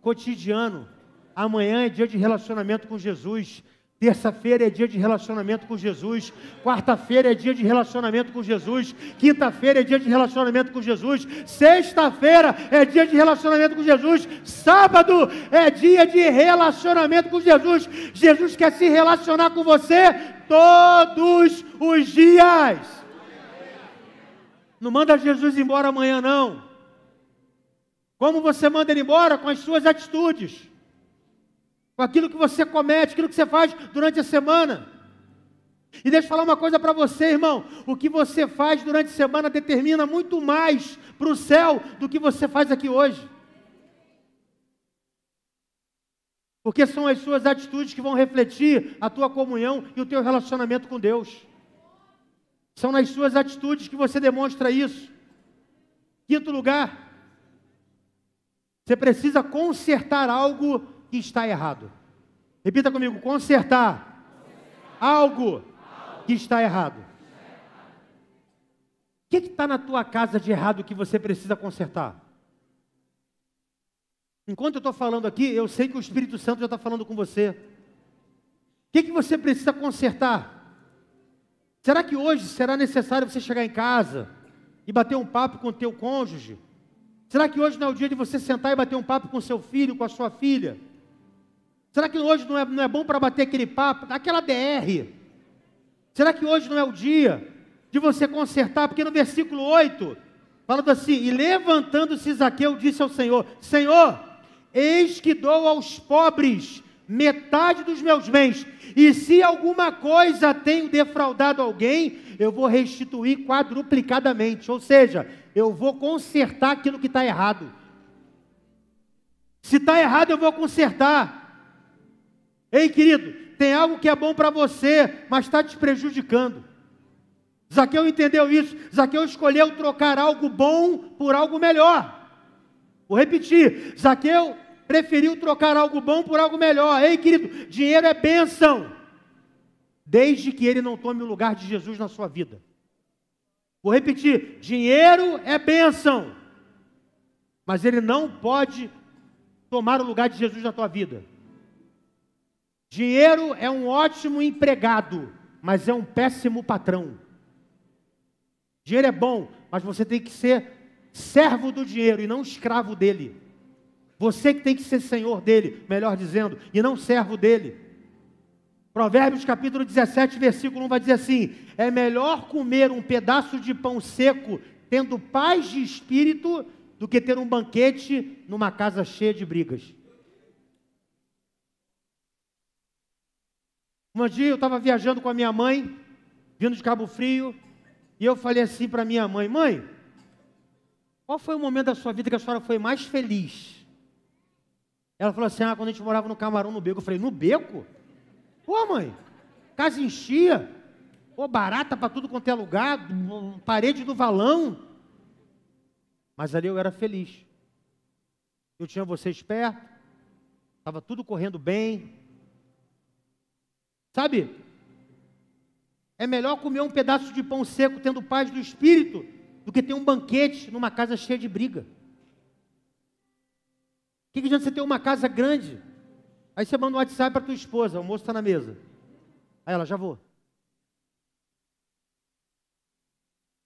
cotidiano. Amanhã é dia de relacionamento com Jesus. Terça-feira é dia de relacionamento com Jesus. Quarta-feira é dia de relacionamento com Jesus. Quinta-feira é dia de relacionamento com Jesus. Sexta-feira é dia de relacionamento com Jesus. Sábado é dia de relacionamento com Jesus. Jesus quer se relacionar com você todos os dias. Não manda Jesus embora amanhã, não. Como você manda ele embora? Com as suas atitudes com aquilo que você comete, aquilo que você faz durante a semana. E deixa eu falar uma coisa para você, irmão: o que você faz durante a semana determina muito mais para o céu do que você faz aqui hoje. Porque são as suas atitudes que vão refletir a tua comunhão e o teu relacionamento com Deus. São nas suas atitudes que você demonstra isso. Quinto lugar, você precisa consertar algo que está errado. Repita comigo: consertar, algo, Que, está que está errado. O que está na tua casa de errado que você precisa consertar? Enquanto eu estou falando aqui, eu sei que o Espírito Santo já está falando com você. O que, que você precisa consertar? Será que hoje será necessário você chegar em casa e bater um papo com o teu cônjuge? Será que hoje não é o dia de você sentar e bater um papo com seu filho, com a sua filha? Será que hoje não é, não é bom para bater aquele papo, aquela DR? Será que hoje não é o dia de você consertar? Porque no versículo 8, falando assim: E levantando-se Zaqueu disse ao Senhor: Senhor, eis que dou aos pobres metade dos meus bens, e se alguma coisa tenho defraudado alguém, eu vou restituir quadruplicadamente, ou seja, eu vou consertar aquilo que está errado. Se está errado, eu vou consertar. Ei, querido, tem algo que é bom para você, mas está te prejudicando. Zaqueu entendeu isso. Zaqueu escolheu trocar algo bom por algo melhor. Vou repetir: Zaqueu preferiu trocar algo bom por algo melhor. Ei, querido, dinheiro é bênção, desde que ele não tome o lugar de Jesus na sua vida. Vou repetir: dinheiro é bênção, mas ele não pode tomar o lugar de Jesus na tua vida. Dinheiro é um ótimo empregado, mas é um péssimo patrão. Dinheiro é bom, mas você tem que ser servo do dinheiro e não escravo dele. Você que tem que ser senhor dele, melhor dizendo, e não servo dele. Provérbios capítulo 17, versículo 1 vai dizer assim: É melhor comer um pedaço de pão seco, tendo paz de espírito, do que ter um banquete numa casa cheia de brigas. Um dia eu estava viajando com a minha mãe, vindo de Cabo Frio, e eu falei assim para minha mãe: Mãe, qual foi o momento da sua vida que a senhora foi mais feliz? Ela falou assim: Ah, quando a gente morava no Camarão, no beco. Eu falei: No beco? Pô, mãe, casa enchia, pô, barata para tudo quanto é lugar, parede do valão. Mas ali eu era feliz. Eu tinha vocês perto, estava tudo correndo bem, Sabe? É melhor comer um pedaço de pão seco tendo paz do espírito do que ter um banquete numa casa cheia de briga. O que, que adianta você ter uma casa grande? Aí você manda um WhatsApp para tua esposa, o almoço está na mesa. Aí ela, já vou.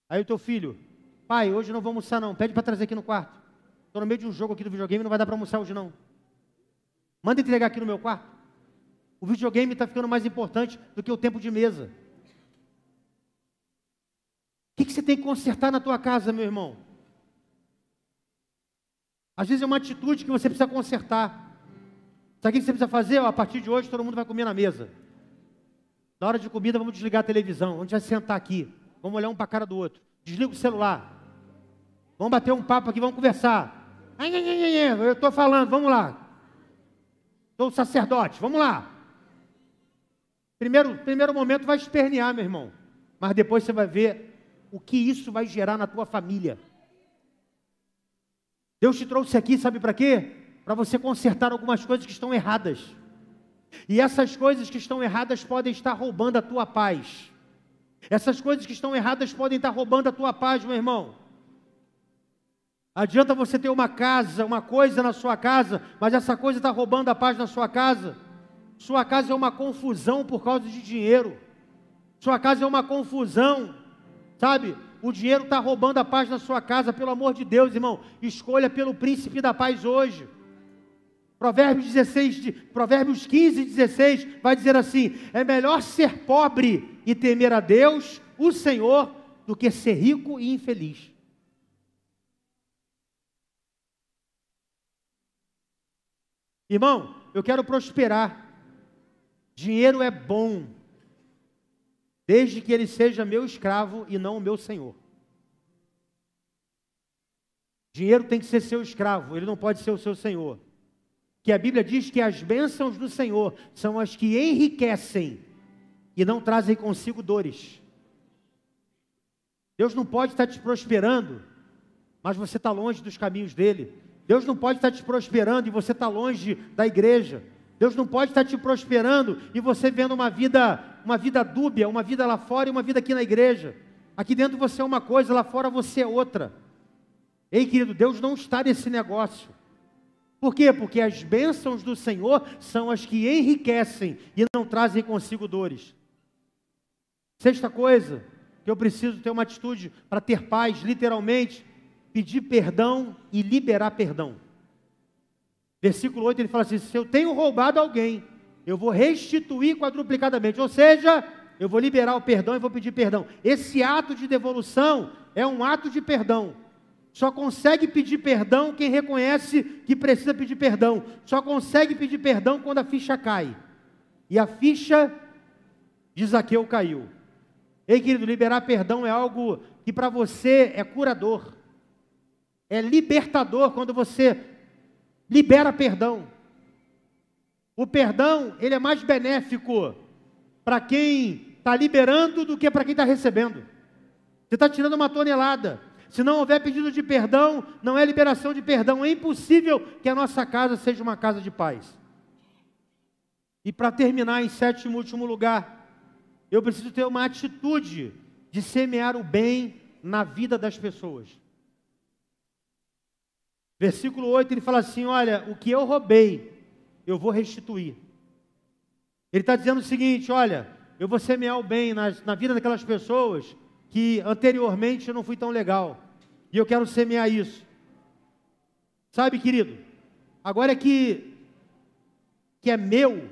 Aí o teu filho, pai, hoje não vou almoçar não, pede para trazer aqui no quarto. Estou no meio de um jogo aqui do videogame, não vai dar para almoçar hoje não. Manda entregar aqui no meu quarto. O videogame está ficando mais importante do que o tempo de mesa. O que, que você tem que consertar na tua casa, meu irmão? Às vezes é uma atitude que você precisa consertar. Sabe o que você precisa fazer? Ó, a partir de hoje todo mundo vai comer na mesa. Na hora de comida vamos desligar a televisão, gente vai sentar aqui, vamos olhar um para a cara do outro. Desliga o celular. Vamos bater um papo aqui, vamos conversar. Eu estou falando, vamos lá. Sou sacerdote, vamos lá. Primeiro, primeiro momento vai espernear, meu irmão. Mas depois você vai ver o que isso vai gerar na tua família. Deus te trouxe aqui, sabe para quê? Para você consertar algumas coisas que estão erradas. E essas coisas que estão erradas podem estar roubando a tua paz. Essas coisas que estão erradas podem estar roubando a tua paz, meu irmão. Adianta você ter uma casa, uma coisa na sua casa, mas essa coisa está roubando a paz na sua casa. Sua casa é uma confusão por causa de dinheiro. Sua casa é uma confusão, sabe? O dinheiro está roubando a paz da sua casa, pelo amor de Deus, irmão. Escolha pelo príncipe da paz hoje. Provérbios, 16, Provérbios 15, 16 vai dizer assim: é melhor ser pobre e temer a Deus, o Senhor, do que ser rico e infeliz. Irmão, eu quero prosperar. Dinheiro é bom, desde que ele seja meu escravo e não o meu senhor. Dinheiro tem que ser seu escravo, ele não pode ser o seu senhor. Que a Bíblia diz que as bênçãos do Senhor são as que enriquecem e não trazem consigo dores. Deus não pode estar te prosperando, mas você está longe dos caminhos dele. Deus não pode estar te prosperando e você está longe da igreja. Deus não pode estar te prosperando e você vendo uma vida, uma vida dúbia, uma vida lá fora e uma vida aqui na igreja. Aqui dentro você é uma coisa, lá fora você é outra. Ei, querido, Deus não está nesse negócio. Por quê? Porque as bênçãos do Senhor são as que enriquecem e não trazem consigo dores. Sexta coisa, que eu preciso ter uma atitude para ter paz, literalmente, pedir perdão e liberar perdão. Versículo 8 ele fala assim: Se eu tenho roubado alguém, eu vou restituir quadruplicadamente, ou seja, eu vou liberar o perdão e vou pedir perdão. Esse ato de devolução é um ato de perdão. Só consegue pedir perdão quem reconhece que precisa pedir perdão. Só consegue pedir perdão quando a ficha cai. E a ficha de Zaqueu caiu. Ei, querido, liberar perdão é algo que para você é curador, é libertador quando você libera perdão. O perdão, ele é mais benéfico para quem está liberando do que para quem está recebendo. Você está tirando uma tonelada. Se não houver pedido de perdão, não é liberação de perdão. É impossível que a nossa casa seja uma casa de paz. E para terminar, em sétimo e último lugar, eu preciso ter uma atitude de semear o bem na vida das pessoas. Versículo 8, ele fala assim: Olha, o que eu roubei, eu vou restituir. Ele está dizendo o seguinte: Olha, eu vou semear o bem nas, na vida daquelas pessoas que anteriormente eu não fui tão legal. E eu quero semear isso. Sabe, querido, agora que, que é meu,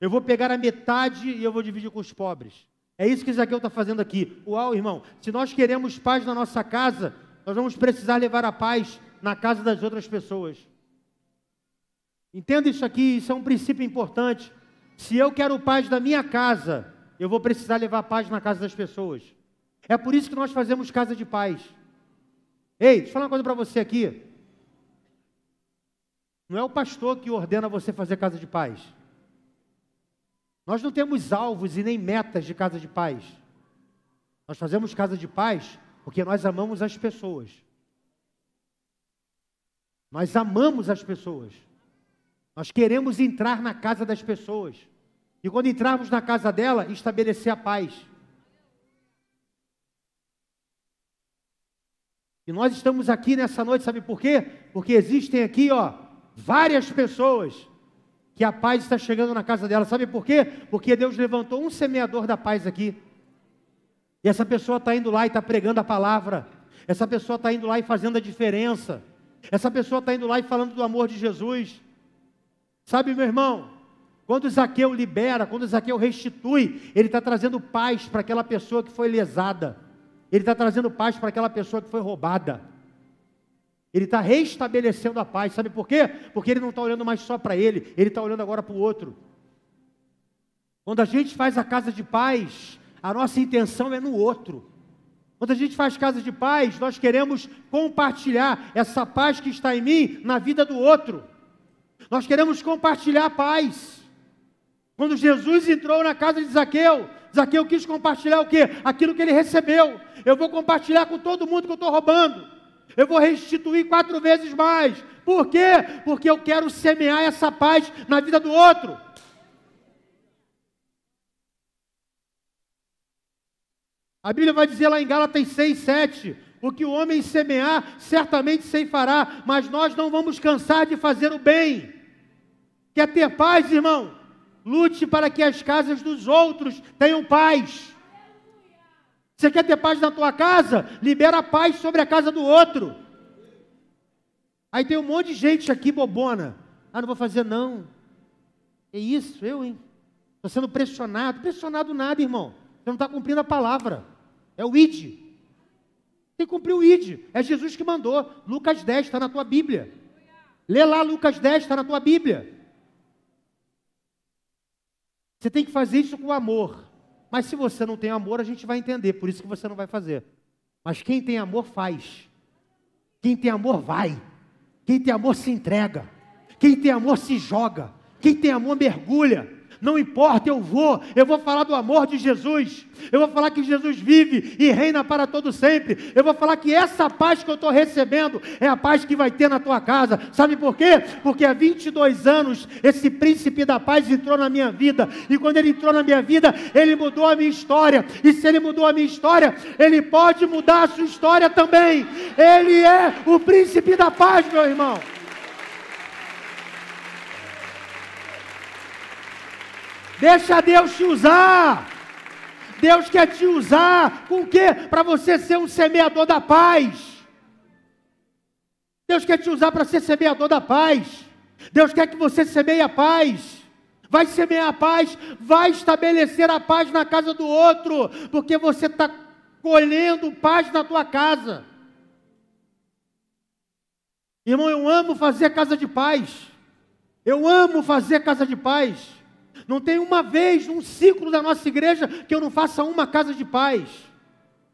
eu vou pegar a metade e eu vou dividir com os pobres. É isso que Zaqueu está fazendo aqui. Uau, irmão, se nós queremos paz na nossa casa, nós vamos precisar levar a paz na casa das outras pessoas. Entenda isso aqui, isso é um princípio importante. Se eu quero paz na minha casa, eu vou precisar levar paz na casa das pessoas. É por isso que nós fazemos casa de paz. Ei, deixa eu falar uma coisa para você aqui. Não é o pastor que ordena você fazer casa de paz. Nós não temos alvos e nem metas de casa de paz. Nós fazemos casa de paz porque nós amamos as pessoas. Nós amamos as pessoas. Nós queremos entrar na casa das pessoas. E quando entrarmos na casa dela, estabelecer a paz. E nós estamos aqui nessa noite, sabe por quê? Porque existem aqui, ó, várias pessoas que a paz está chegando na casa dela. Sabe por quê? Porque Deus levantou um semeador da paz aqui. E essa pessoa está indo lá e está pregando a palavra. Essa pessoa está indo lá e fazendo a diferença. Essa pessoa está indo lá e falando do amor de Jesus. Sabe, meu irmão, quando Zaqueu libera, quando Zaqueu restitui, ele está trazendo paz para aquela pessoa que foi lesada. Ele está trazendo paz para aquela pessoa que foi roubada. Ele está restabelecendo a paz, sabe por quê? Porque ele não está olhando mais só para ele, ele está olhando agora para o outro. Quando a gente faz a casa de paz, a nossa intenção é no outro. Quando a gente faz casa de paz, nós queremos compartilhar essa paz que está em mim na vida do outro. Nós queremos compartilhar a paz. Quando Jesus entrou na casa de Zaqueu, Zaqueu quis compartilhar o quê? Aquilo que ele recebeu. Eu vou compartilhar com todo mundo que eu estou roubando. Eu vou restituir quatro vezes mais. Por quê? Porque eu quero semear essa paz na vida do outro. A Bíblia vai dizer lá em Gálatas 6, 7: O que o homem semear, certamente sem fará, mas nós não vamos cansar de fazer o bem. Quer ter paz, irmão? Lute para que as casas dos outros tenham paz. Você quer ter paz na tua casa? Libera a paz sobre a casa do outro. Aí tem um monte de gente aqui bobona. Ah, não vou fazer não. É isso, eu, hein? Estou sendo pressionado. Pressionado nada, irmão. Você não está cumprindo a palavra. É o id. Tem que cumprir o id. É Jesus que mandou. Lucas 10 está na tua Bíblia. Lê lá Lucas 10, está na tua Bíblia. Você tem que fazer isso com amor. Mas se você não tem amor, a gente vai entender, por isso que você não vai fazer. Mas quem tem amor faz. Quem tem amor vai. Quem tem amor se entrega. Quem tem amor se joga. Quem tem amor mergulha. Não importa, eu vou. Eu vou falar do amor de Jesus. Eu vou falar que Jesus vive e reina para todo sempre. Eu vou falar que essa paz que eu estou recebendo é a paz que vai ter na tua casa. Sabe por quê? Porque há 22 anos esse príncipe da paz entrou na minha vida. E quando ele entrou na minha vida, ele mudou a minha história. E se ele mudou a minha história, ele pode mudar a sua história também. Ele é o príncipe da paz, meu irmão. Deixa Deus te usar. Deus quer te usar com o quê? Para você ser um semeador da paz. Deus quer te usar para ser semeador da paz. Deus quer que você semeie a paz. Vai semear a paz, vai estabelecer a paz na casa do outro, porque você está colhendo paz na tua casa. Irmão, eu amo fazer casa de paz. Eu amo fazer casa de paz. Não tem uma vez num ciclo da nossa igreja que eu não faça uma casa de paz.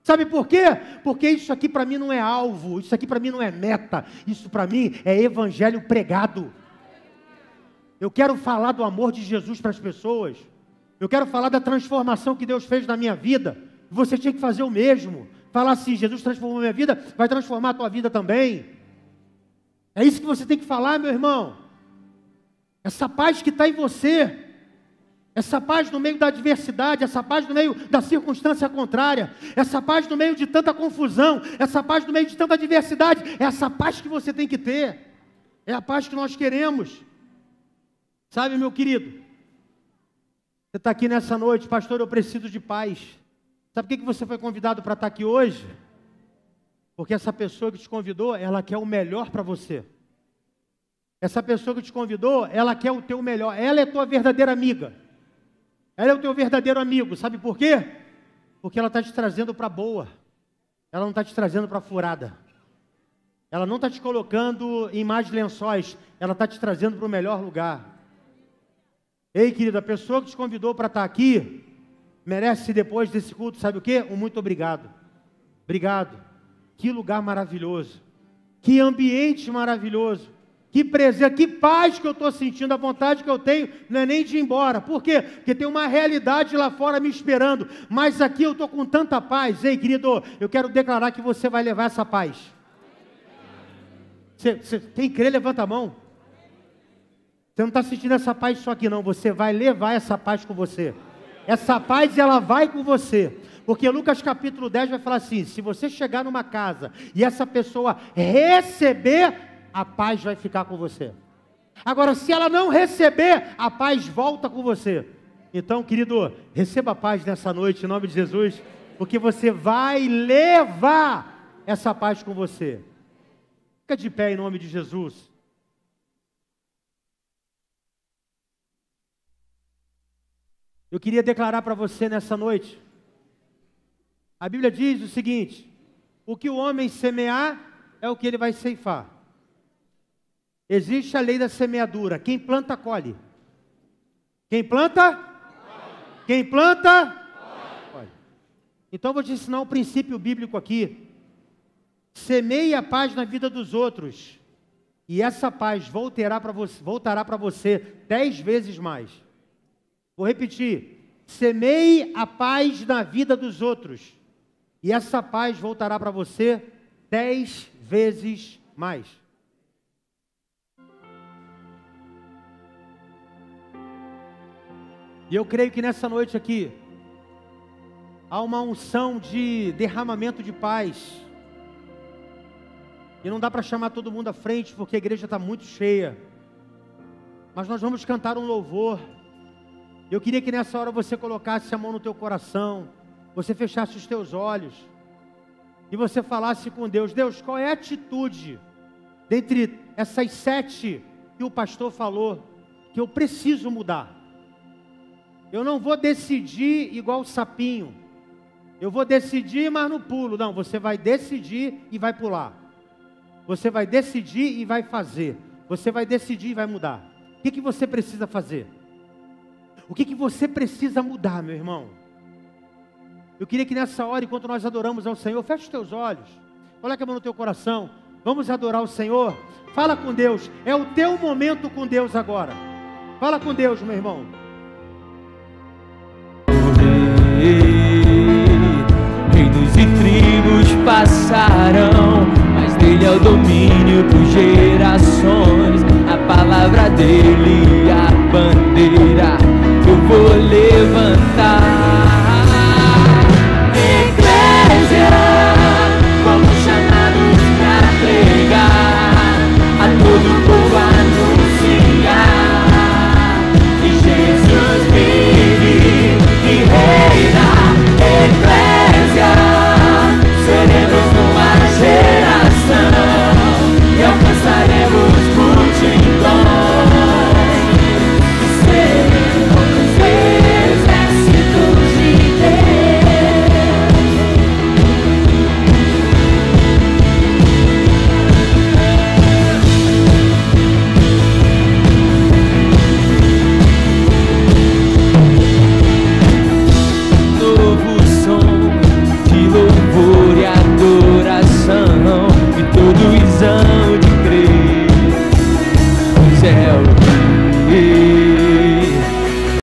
Sabe por quê? Porque isso aqui para mim não é alvo, isso aqui para mim não é meta, isso para mim é evangelho pregado. Eu quero falar do amor de Jesus para as pessoas. Eu quero falar da transformação que Deus fez na minha vida. Você tinha que fazer o mesmo. Falar assim: Jesus transformou minha vida, vai transformar a tua vida também. É isso que você tem que falar, meu irmão. Essa paz que está em você, essa paz no meio da adversidade, essa paz no meio da circunstância contrária, essa paz no meio de tanta confusão, essa paz no meio de tanta adversidade, é essa paz que você tem que ter, é a paz que nós queremos. Sabe, meu querido, você está aqui nessa noite, pastor, eu preciso de paz. Sabe por que você foi convidado para estar tá aqui hoje? Porque essa pessoa que te convidou, ela quer o melhor para você. Essa pessoa que te convidou, ela quer o teu melhor, ela é tua verdadeira amiga. Ela é o teu verdadeiro amigo, sabe por quê? Porque ela está te trazendo para boa, ela não está te trazendo para furada, ela não está te colocando em mais lençóis, ela está te trazendo para o melhor lugar. Ei, querida, a pessoa que te convidou para estar tá aqui merece depois desse culto, sabe o quê? Um muito obrigado. Obrigado. Que lugar maravilhoso. Que ambiente maravilhoso. Que presença, que paz que eu estou sentindo, a vontade que eu tenho não é nem de ir embora. Por quê? Porque tem uma realidade lá fora me esperando. Mas aqui eu estou com tanta paz. Ei, querido, eu quero declarar que você vai levar essa paz. Você, você tem crer, levanta a mão. Você não está sentindo essa paz só aqui, não. Você vai levar essa paz com você. Essa paz, ela vai com você. Porque Lucas capítulo 10 vai falar assim: se você chegar numa casa e essa pessoa receber a paz vai ficar com você. Agora, se ela não receber, a paz volta com você. Então, querido, receba a paz nessa noite, em nome de Jesus, porque você vai levar essa paz com você. Fica de pé em nome de Jesus. Eu queria declarar para você nessa noite. A Bíblia diz o seguinte: o que o homem semear é o que ele vai ceifar. Existe a lei da semeadura. Quem planta, colhe. Quem planta? Colhe. Quem planta? Colhe. Então vou te ensinar um princípio bíblico aqui. Semeie a paz na vida dos outros. E essa paz voltará para você, voltará para você dez vezes mais. Vou repetir: semeie a paz na vida dos outros, e essa paz voltará para você dez vezes mais. E eu creio que nessa noite aqui há uma unção de derramamento de paz. E não dá para chamar todo mundo à frente porque a igreja está muito cheia. Mas nós vamos cantar um louvor. Eu queria que nessa hora você colocasse a mão no teu coração, você fechasse os teus olhos e você falasse com Deus: Deus, qual é a atitude dentre essas sete que o pastor falou que eu preciso mudar? Eu não vou decidir igual o sapinho. Eu vou decidir, mas no pulo. Não, você vai decidir e vai pular. Você vai decidir e vai fazer. Você vai decidir e vai mudar. O que, que você precisa fazer? O que, que você precisa mudar, meu irmão? Eu queria que nessa hora, enquanto nós adoramos ao Senhor, feche os teus olhos. Coloca a mão no teu coração. Vamos adorar o Senhor. Fala com Deus. É o teu momento com Deus agora. Fala com Deus, meu irmão. Reinos e tribos passarão, mas dele é o domínio por gerações. A palavra dele é a bandeira. Eu vou levantar